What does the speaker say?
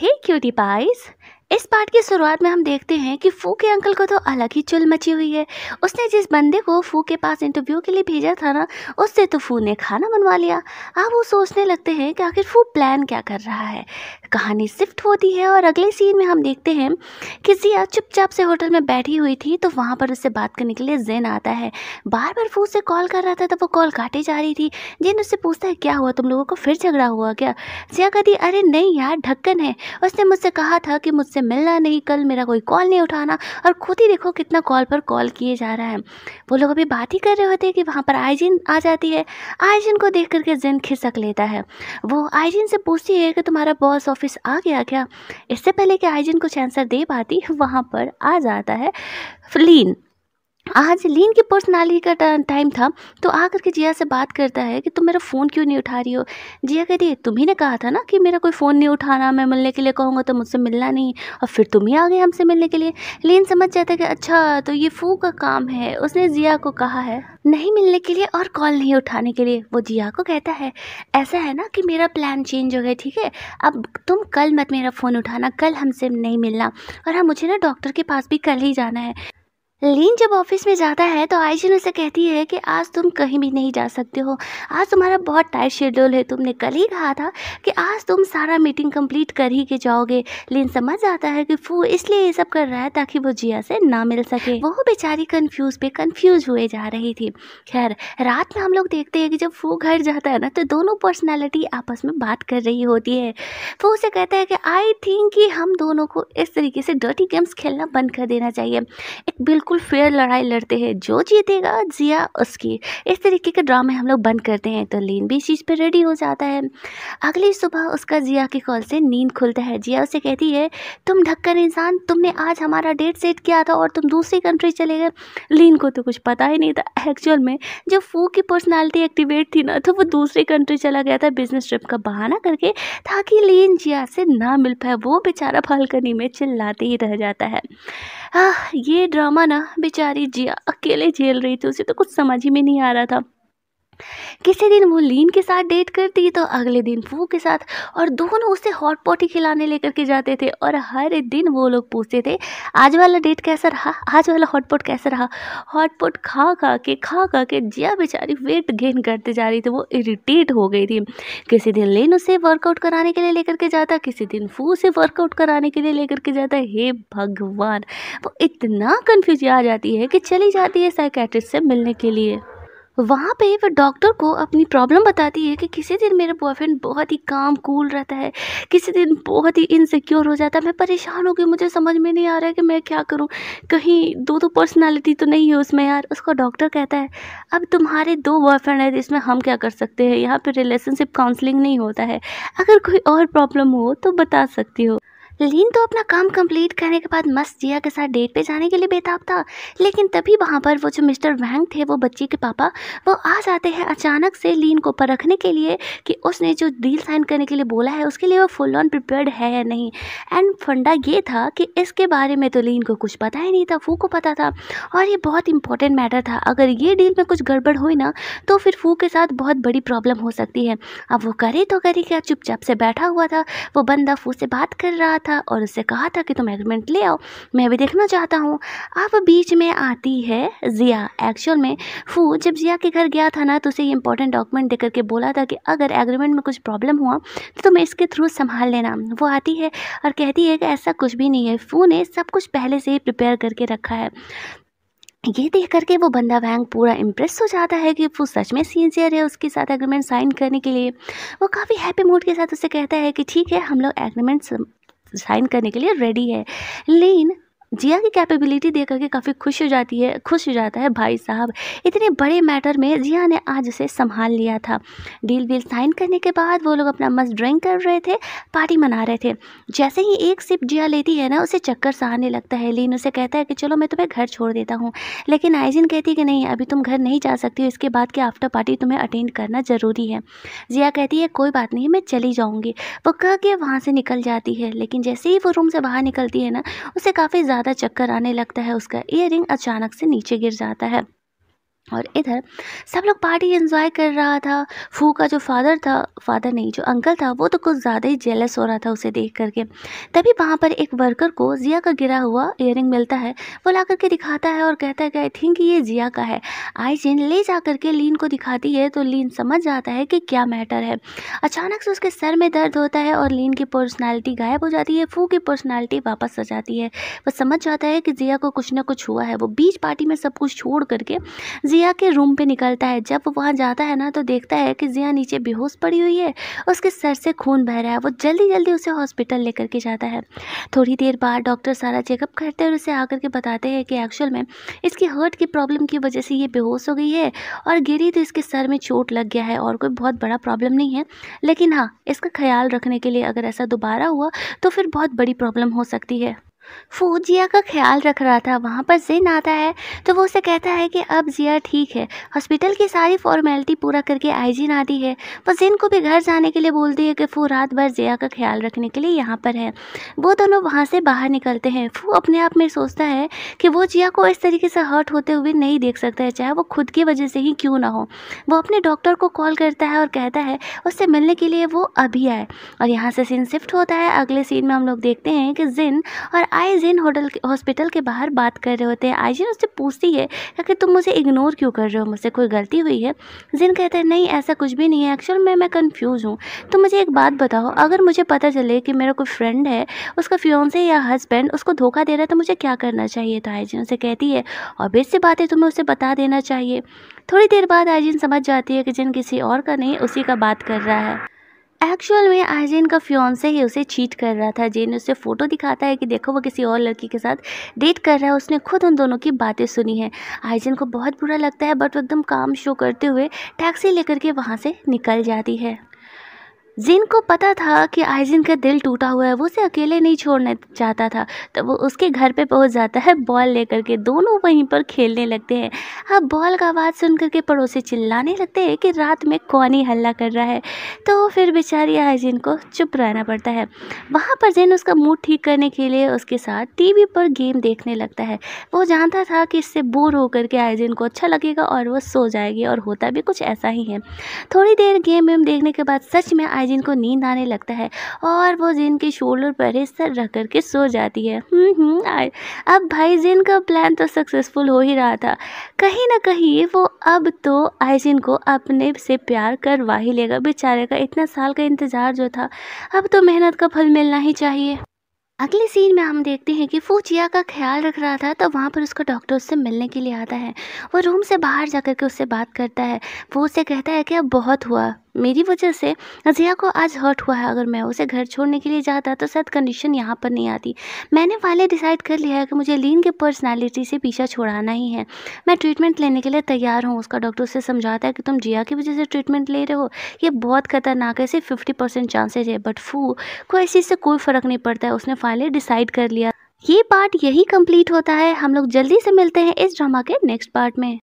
Hey cutie pies! इस part की शुरुआत में हम देखते हैं कि फू के अंकल को तो अलग ही चुल मची हुई है उसने जिस बंदे को फू के पास इंटरव्यू के लिए भेजा था ना उससे तो फू ने खाना बनवा लिया अब वो सोचने लगते हैं कि आखिर फू प्लान क्या कर रहा है कहानी शिफ्ट होती है और अगले सीन में हम देखते हैं कि जिया चुपचाप से होटल में बैठी हुई थी तो वहाँ पर उससे बात करने के लिए जैन आता है बार बार फू से कॉल कर रहा था तो वो कॉल काटे जा रही थी जैन उससे पूछता है क्या हुआ तुम लोगों को फिर झगड़ा हुआ क्या जिया कहती अरे नहीं यार ढक्कन है उसने मुझसे कहा था कि मुझसे मुझसे मिलना नहीं कल मेरा कोई कॉल नहीं उठाना और खुद ही देखो कितना कॉल पर कॉल किए जा रहा है वो लोग अभी बात ही कर रहे होते हैं कि वहाँ पर आइजिन आ जाती है आइजिन को देख करके जिन खिसक लेता है वो आइजिन से पूछती है कि तुम्हारा बॉस ऑफिस आ गया क्या इससे पहले कि आइजिन कुछ आंसर दे पाती वहाँ पर आ जाता है फ्लीन आज लीन की पर्सनालिटी का टाइम था तो आ करके जिया से बात करता है कि तुम मेरा फ़ोन क्यों नहीं उठा रही हो जिया कहती है ही ने कहा था ना कि मेरा कोई फ़ोन नहीं उठाना मैं मिलने के लिए कहूँगा तो मुझसे मिलना नहीं और फिर तुम ही आ गए हमसे मिलने के लिए लीन समझ जाता है कि अच्छा तो ये फू का काम है उसने जिया को कहा है नहीं मिलने के लिए और कॉल नहीं उठाने के लिए वो जिया को कहता है ऐसा है ना कि मेरा प्लान चेंज हो गया ठीक है अब तुम कल मत मेरा फ़ोन उठाना कल हमसे नहीं मिलना और हाँ मुझे ना डॉक्टर के पास भी कल ही जाना है लीन जब ऑफिस में जाता है तो आयजिन उसे कहती है कि आज तुम कहीं भी नहीं जा सकते हो आज तुम्हारा बहुत टाइट शेड्यूल है तुमने कल ही कहा था कि आज तुम सारा मीटिंग कंप्लीट कर ही के जाओगे लीन समझ जाता है कि फू इसलिए ये सब कर रहा है ताकि वो जिया से ना मिल सके वो बेचारी कन्फ्यूज पे कन्फ्यूज हुए जा रही थी खैर रात में हम लोग देखते हैं कि जब फू घर जाता है ना तो दोनों पर्सनैलिटी आपस में बात कर रही होती है फू उसे कहता है कि आई थिंक कि हम दोनों को इस तरीके से डर्टी गेम्स खेलना बंद कर देना चाहिए एक बिल्कुल बिल्कुल फेयर लड़ाई लड़ते हैं जो जीतेगा जिया उसकी इस तरीके के ड्रामे हम लोग बंद करते हैं तो लीन भी इस चीज़ पर रेडी हो जाता है अगली सुबह उसका जिया की कॉल से नींद खुलता है जिया उसे कहती है तुम ढक्कन इंसान तुमने आज हमारा डेट सेट किया था और तुम दूसरी कंट्री चले गए लीन को तो कुछ पता ही नहीं था एक्चुअल में जो फू की पर्सनैलिटी एक्टिवेट थी ना तो वो दूसरी कंट्री चला गया था बिजनेस ट्रिप का बहाना करके ताकि लीन जिया से ना मिल पाए वो बेचारा बालकनी में चिल्लाते ही रह जाता है आह ये ड्रामा ना बेचारी जिया अकेले झेल रही थी उसे तो कुछ समझ ही में नहीं आ रहा था किसी दिन वो लीन के साथ डेट करती तो अगले दिन फू के साथ और दोनों उसे हॉट पॉट ही खिलाने लेकर के जाते थे और हर दिन वो लोग पूछते थे आज वाला डेट कैसा रहा आज वाला हॉट पॉट कैसा रहा हॉट पॉट खा खा के खा खा के जिया बेचारी वेट गेन करते जा रही थी वो इरीटेट हो गई थी किसी दिन लीन उसे वर्कआउट कराने के लिए लेकर के जाता किसी दिन फू उसे वर्कआउट कराने के लिए लेकर के जाता हे भगवान वो इतना कन्फ्यूज आ जाती है कि चली जाती है साइकेट्रिस्ट से मिलने के लिए वहाँ पे वह डॉक्टर को अपनी प्रॉब्लम बताती है कि किसी दिन मेरा बॉयफ्रेंड बहुत ही काम कूल रहता है किसी दिन बहुत ही इनसिक्योर हो जाता है मैं परेशान हो गई मुझे समझ में नहीं आ रहा है कि मैं क्या करूँ कहीं दो दो पर्सनैलिटी तो नहीं है उसमें यार उसको डॉक्टर कहता है अब तुम्हारे दो बॉयफ्रेंड है इसमें हम क्या कर सकते हैं यहाँ पर रिलेशनशिप काउंसलिंग नहीं होता है अगर कोई और प्रॉब्लम हो तो बता सकती हो लीन तो अपना काम कंप्लीट करने के बाद मस्त जिया के साथ डेट पे जाने के लिए बेताब था लेकिन तभी वहाँ पर वो जो मिस्टर वैंग थे वो बच्ची के पापा वो आ जाते हैं अचानक से लीन को परखने के लिए कि उसने जो डील साइन करने के लिए बोला है उसके लिए वो फुल ऑन प्रिपेयर्ड है या नहीं एंड फंडा ये था कि इसके बारे में तो लीन को कुछ पता ही नहीं था फू को पता था और ये बहुत इंपॉर्टेंट मैटर था अगर ये डील में कुछ गड़बड़ हुई ना तो फिर फू के साथ बहुत बड़ी प्रॉब्लम हो सकती है अब वो करे तो करे क्या चुपचाप से बैठा हुआ था वो बंदा फू से बात कर रहा था था और उससे कहा था कि तुम एग्रीमेंट ले आओ मैं भी देखना चाहता हूँ अब बीच में आती है ज़िया एक्चुअल में फू जब ज़िया के घर गया था ना तो उसे ये इंपॉर्टेंट डॉक्यूमेंट दे करके बोला था कि अगर एग्रीमेंट में कुछ प्रॉब्लम हुआ तो तुम इसके थ्रू संभाल लेना वो आती है और कहती है कि ऐसा कुछ भी नहीं है फू ने सब कुछ पहले से ही प्रिपेयर करके रखा है ये देख करके वो बंदा वैंग पूरा इम्प्रेस हो जाता है कि वो सच में सीनसियर है उसके साथ एग्रीमेंट साइन करने के लिए वो काफ़ी हैप्पी मूड के साथ उसे कहता है कि ठीक है हम लोग एग्रीमेंट साइन करने के लिए रेडी है लेकिन जिया की कैपेबिलिटी देख करके काफ़ी खुश हो जाती है खुश हो जाता है भाई साहब इतने बड़े मैटर में जिया ने आज उसे संभाल लिया था डील बिल साइन करने के बाद वो लोग अपना मस्त ड्राइंग कर रहे थे पार्टी मना रहे थे जैसे ही एक सिप जिया लेती है ना उसे चक्कर सा आने लगता है लीन उसे कहता है कि चलो मैं तुम्हें घर छोड़ देता हूँ लेकिन आइजिन कहती है कि नहीं अभी तुम घर नहीं जा सकती हो इसके बाद की आफ्टर पार्टी तुम्हें अटेंड करना ज़रूरी है जिया कहती है कोई बात नहीं मैं चली जाऊँगी वो कह के वहाँ से निकल जाती है लेकिन जैसे ही वो रूम से बाहर निकलती है ना उसे काफ़ी ज़्यादा ज़्यादा चक्कर आने लगता है उसका ईयर अचानक से नीचे गिर जाता है और इधर सब लोग पार्टी एंजॉय कर रहा था फू का जो फादर था फादर नहीं जो अंकल था वो तो कुछ ज़्यादा ही जेलस हो रहा था उसे देख करके तभी वहाँ पर एक वर्कर को जिया का गिरा हुआ इयर मिलता है वो ला करके दिखाता है और कहता है कि आई थिंक ये जिया का है आई जिन ले जा करके लीन को दिखाती है तो लीन समझ जाता है कि क्या मैटर है अचानक से उसके सर में दर्द होता है और लीन की पर्सनैलिटी गायब हो जाती है फू की पर्सनैलिटी वापस आ जाती है वह समझ जाता है कि जिया को कुछ ना कुछ हुआ है वो बीच पार्टी में सब कुछ छोड़ करके जिया के रूम पे निकलता है जब वो वहाँ जाता है ना तो देखता है कि जिया नीचे बेहोश पड़ी हुई है उसके सर से खून बह रहा है वो जल्दी जल्दी उसे हॉस्पिटल लेकर के जाता है थोड़ी देर बाद डॉक्टर सारा चेकअप करते हैं और उसे आकर के बताते हैं कि एक्चुअल में इसकी हर्ट की प्रॉब्लम की वजह से ये बेहोश हो गई है और गिरी तो इसके सर में चोट लग गया है और कोई बहुत बड़ा प्रॉब्लम नहीं है लेकिन हाँ इसका ख्याल रखने के लिए अगर ऐसा दोबारा हुआ तो फिर बहुत बड़ी प्रॉब्लम हो सकती है फ़ू जिया का ख्याल रख रहा था वहाँ पर जिन आता है तो वो उसे कहता है कि अब जिया ठीक है हॉस्पिटल की सारी फॉर्मेलिटी पूरा करके आईजिन आती है वो जिन को भी घर जाने के लिए बोलती है कि फ़ू रात भर जिया का ख्याल रखने के लिए यहाँ पर है वो दोनों वहाँ से बाहर निकलते हैं फ़ू अपने आप में सोचता है कि वो जिया को इस तरीके से हर्ट होते हुए नहीं देख सकता है चाहे वो खुद की वजह से ही क्यों ना हो वो अपने डॉक्टर को कॉल करता है और कहता है उससे मिलने के लिए वो अभी आए और यहाँ से सीन शिफ्ट होता है अगले सीन में हम लोग देखते हैं कि जिन और आइजिन होटल हॉस्पिटल के बाहर बात कर रहे होते हैं आइजिन उससे पूछती है कि तुम मुझे इग्नोर क्यों कर रहे हो मुझसे कोई गलती हुई है जिन कहता है नहीं ऐसा कुछ भी नहीं है एक्चुअल में मैं कन्फ्यूज़ हूँ तो मुझे एक बात बताओ अगर मुझे पता चले कि मेरा कोई फ्रेंड है उसका फ्योन्से या हस्बैंड उसको धोखा दे रहा है तो मुझे क्या करना चाहिए तो आइजिन उसे कहती है और से बात है तुम्हें उसे बता देना चाहिए थोड़ी देर बाद आइजिन समझ जाती है कि जिन किसी और का नहीं उसी का बात कर रहा है एक्चुअल में आइजेन का फ्योन्से ही उसे चीट कर रहा था जेन उसे फ़ोटो दिखाता है कि देखो वो किसी और लड़की के साथ डेट कर रहा है उसने खुद उन दोनों की बातें सुनी है आइजेन को बहुत बुरा लगता है बट एकदम काम शो करते हुए टैक्सी लेकर के वहाँ से निकल जाती है जिन को पता था कि आइजिन का दिल टूटा हुआ है वो उसे अकेले नहीं छोड़ना चाहता था तो वो उसके घर पे पहुंच जाता है बॉल लेकर के दोनों वहीं पर खेलने लगते हैं अब बॉल का आवाज़ सुन करके पड़ोसी चिल्लाने लगते हैं कि रात में कौन ही हल्ला कर रहा है तो फिर बेचारी आइजिन को चुप रहना पड़ता है वहाँ पर जिन उसका मूड ठीक करने के लिए उसके साथ वी पर गेम देखने लगता है वो जानता था कि इससे बोर होकर के आइजिन को अच्छा लगेगा और वह सो जाएगी और होता भी कुछ ऐसा ही है थोड़ी देर गेम वेम देखने के बाद सच में आइजिन जिनको नींद आने लगता है और वो जिन के शोल्डर पर ही सर रख करके सो जाती है हम्म, हम्म, अब भाई जिन का प्लान तो सक्सेसफुल हो ही रहा था कहीं ना कहीं वो अब तो आइजिन को अपने से प्यार करवा ही लेगा बेचारे का इतना साल का इंतज़ार जो था अब तो मेहनत का फल मिलना ही चाहिए अगले सीन में हम देखते हैं कि फूचिया का ख्याल रख रहा था तो वहाँ पर उसका डॉक्टर उससे मिलने के लिए आता है वो रूम से बाहर जा के उससे बात करता है वो उससे कहता है कि अब बहुत हुआ मेरी वजह से जिया को आज हर्ट हुआ है अगर मैं उसे घर छोड़ने के लिए जाता तो शायद कंडीशन यहाँ पर नहीं आती मैंने पहले डिसाइड कर लिया है कि मुझे लीन के पर्सनालिटी से पीछा छोड़ाना ही है मैं ट्रीटमेंट लेने के लिए तैयार हूँ उसका डॉक्टर उसे समझाता है कि तुम जिया की वजह से ट्रीटमेंट ले रहे हो ये बहुत खतरनाक है सिर्फ फिफ्टी परसेंट चांसेज है बट फू को इस चीज़ से कोई फ़र्क नहीं पड़ता है उसने फाइनली डिसाइड कर लिया ये पार्ट यही कम्प्लीट होता है हम लोग जल्दी से मिलते हैं इस ड्रामा के नेक्स्ट पार्ट में